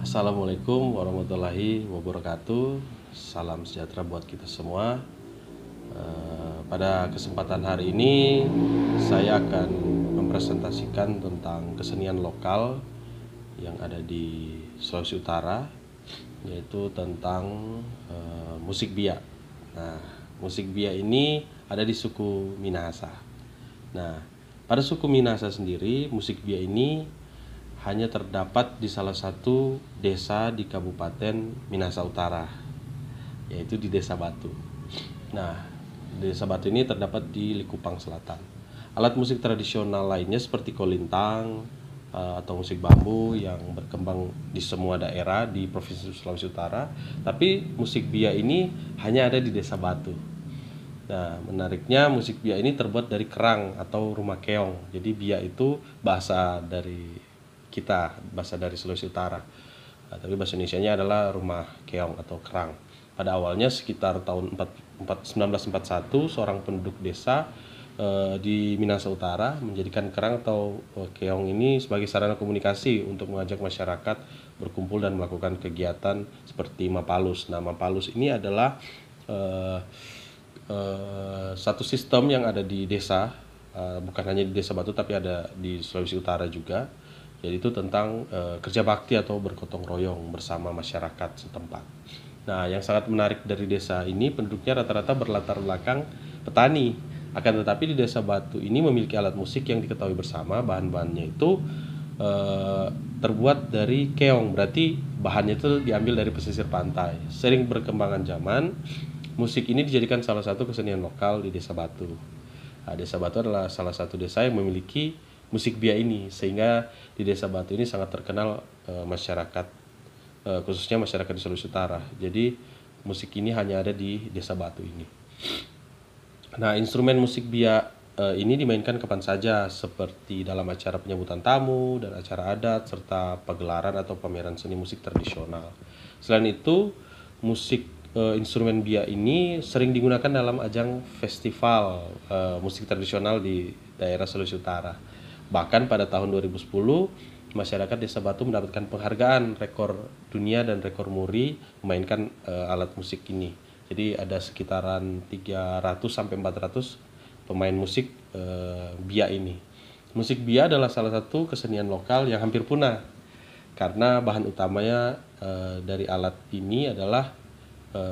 Assalamualaikum warahmatullahi wabarakatuh. Salam sejahtera buat kita semua. Eh, pada kesempatan hari ini, saya akan mempresentasikan tentang kesenian lokal yang ada di Sulawesi Utara, yaitu tentang eh, musik biak. Nah, musik biak ini ada di suku Minahasa. Nah, pada suku Minahasa sendiri, musik biak ini hanya terdapat di salah satu desa di Kabupaten Minasa Utara, yaitu di Desa Batu. Nah, Desa Batu ini terdapat di Likupang Selatan. Alat musik tradisional lainnya seperti kolintang eh, atau musik bambu yang berkembang di semua daerah di Provinsi Sulawesi Utara, tapi musik bia ini hanya ada di Desa Batu. Nah, menariknya musik bia ini terbuat dari kerang atau rumah keong. Jadi bia itu bahasa dari kita bahasa dari Sulawesi Utara nah, tapi bahasa Indonesia-nya adalah rumah keong atau kerang pada awalnya sekitar tahun 4, 4, 1941 seorang penduduk desa eh, di Minasa Utara menjadikan kerang atau eh, keong ini sebagai sarana komunikasi untuk mengajak masyarakat berkumpul dan melakukan kegiatan seperti mapalus. Nah, mapalus ini adalah eh, satu sistem yang ada di desa Uh, bukan hanya di Desa Batu tapi ada di Sulawesi Utara juga yaitu tentang e, kerja bakti atau bergotong royong bersama masyarakat setempat. Nah, yang sangat menarik dari desa ini penduduknya rata-rata berlatar belakang petani. Akan tetapi di desa Batu ini memiliki alat musik yang diketahui bersama bahan-bahannya itu e, terbuat dari keong, berarti bahannya itu diambil dari pesisir pantai. Sering berkembangan zaman, musik ini dijadikan salah satu kesenian lokal di desa Batu. Nah, desa Batu adalah salah satu desa yang memiliki musik bia ini sehingga di Desa Batu ini sangat terkenal e, masyarakat e, khususnya masyarakat di Sulawesi Utara. Jadi musik ini hanya ada di Desa Batu ini. Nah, instrumen musik bia e, ini dimainkan kapan saja seperti dalam acara penyambutan tamu dan acara adat serta pagelaran atau pameran seni musik tradisional. Selain itu, musik e, instrumen bia ini sering digunakan dalam ajang festival e, musik tradisional di daerah Sulawesi Utara. Bahkan pada tahun 2010 masyarakat Desa Batu mendapatkan penghargaan rekor dunia dan rekor muri memainkan e, alat musik ini. Jadi ada sekitaran 300 sampai 400 pemain musik e, bia ini. Musik bia adalah salah satu kesenian lokal yang hampir punah karena bahan utamanya e, dari alat ini adalah e,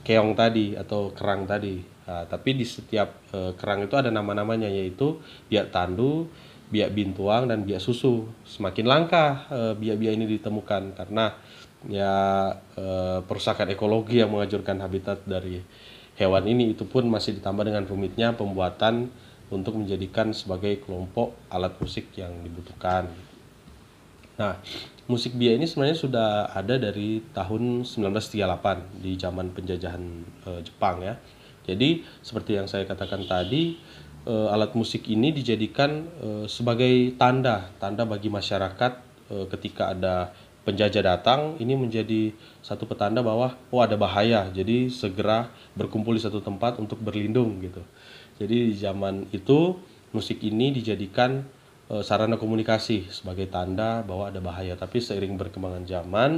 keong tadi atau kerang tadi Nah, tapi di setiap e, kerang itu ada nama-namanya yaitu biak tandu, biak bintuang dan biak susu. Semakin langka biak eh, biak-biak ini ditemukan karena ya e, perusakan ekologi yang menghancurkan habitat dari hewan ini itu pun masih ditambah dengan rumitnya pembuatan untuk menjadikan sebagai kelompok alat musik yang dibutuhkan. Nah, musik biak ini sebenarnya sudah ada dari tahun 1938 di zaman penjajahan e, Jepang ya jadi seperti yang saya katakan tadi, eh, alat musik ini dijadikan eh, sebagai tanda, tanda bagi masyarakat eh, ketika ada penjajah datang, ini menjadi satu petanda bahwa oh ada bahaya. Jadi segera berkumpul di satu tempat untuk berlindung gitu. Jadi di zaman itu musik ini dijadikan sarana komunikasi sebagai tanda bahwa ada bahaya. Tapi seiring berkembangan zaman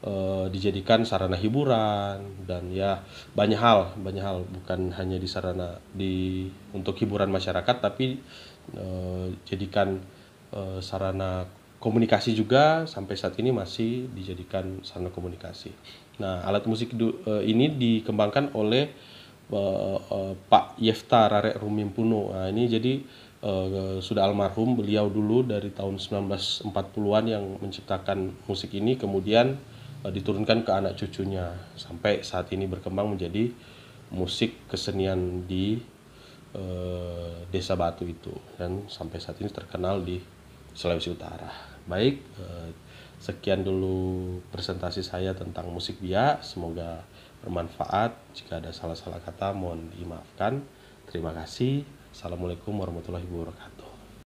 Eh, dijadikan sarana hiburan dan ya banyak hal banyak hal bukan hanya di sarana di untuk hiburan masyarakat tapi e, jadikan e, sarana komunikasi juga sampai saat ini masih dijadikan sarana komunikasi. Nah alat musik e, ini dikembangkan oleh e, e, Pak Yefta Rarek Rumimpuno. Nah ini jadi uh, sudah almarhum beliau dulu dari tahun 1940-an yang menciptakan musik ini kemudian Eh, diturunkan ke anak cucunya sampai saat ini berkembang menjadi musik kesenian di e, Desa Batu itu dan sampai saat ini terkenal di Sulawesi Utara. Baik, e, sekian dulu presentasi saya tentang musik biak. Semoga bermanfaat. Jika ada salah-salah kata mohon dimaafkan. Terima kasih. Assalamualaikum warahmatullahi wabarakatuh.